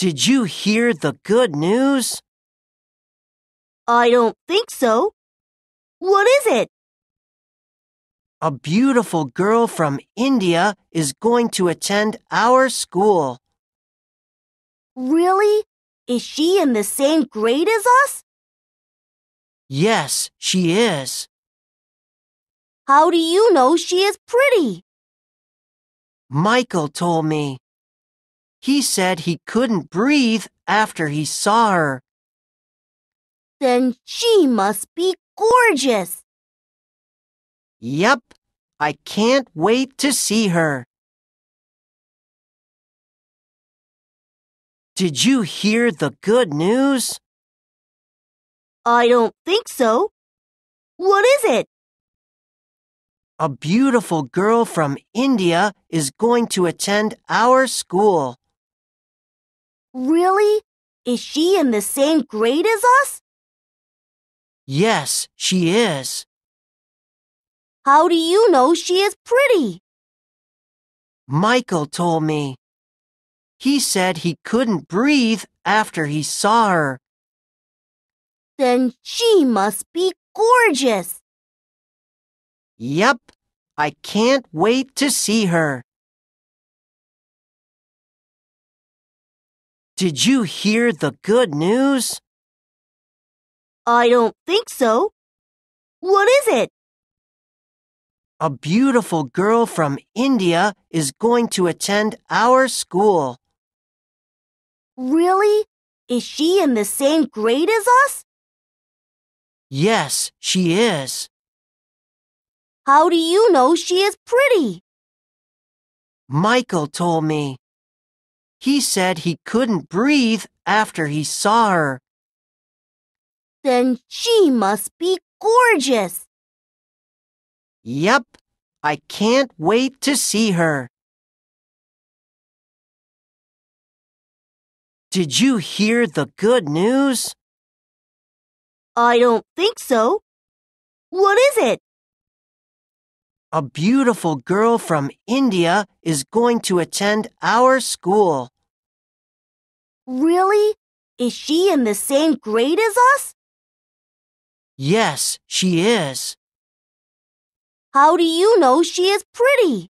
Did you hear the good news? I don't think so. What is it? A beautiful girl from India is going to attend our school. Really? Is she in the same grade as us? Yes, she is. How do you know she is pretty? Michael told me. He said he couldn't breathe after he saw her. Then she must be gorgeous. Yep, I can't wait to see her. Did you hear the good news? I don't think so. What is it? A beautiful girl from India is going to attend our school. Really? Is she in the same grade as us? Yes, she is. How do you know she is pretty? Michael told me. He said he couldn't breathe after he saw her. Then she must be gorgeous. Yep, I can't wait to see her. Did you hear the good news? I don't think so. What is it? A beautiful girl from India is going to attend our school. Really? Is she in the same grade as us? Yes, she is. How do you know she is pretty? Michael told me. He said he couldn't breathe after he saw her. Then she must be gorgeous. Yep, I can't wait to see her. Did you hear the good news? I don't think so. What is it? A beautiful girl from India is going to attend our school. Really? Is she in the same grade as us? Yes, she is. How do you know she is pretty?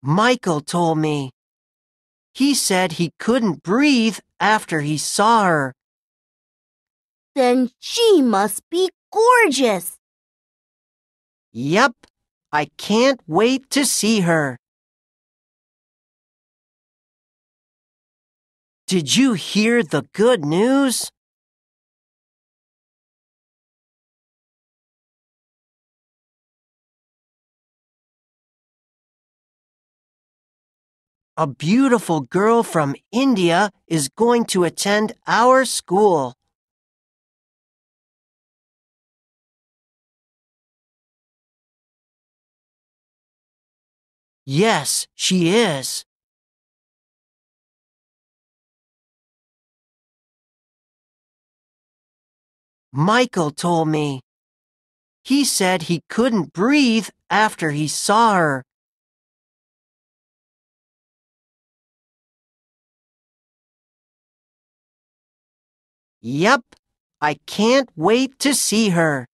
Michael told me. He said he couldn't breathe after he saw her. Then she must be gorgeous. Yep, I can't wait to see her. Did you hear the good news? A beautiful girl from India is going to attend our school. Yes, she is. Michael told me. He said he couldn't breathe after he saw her. Yep, I can't wait to see her.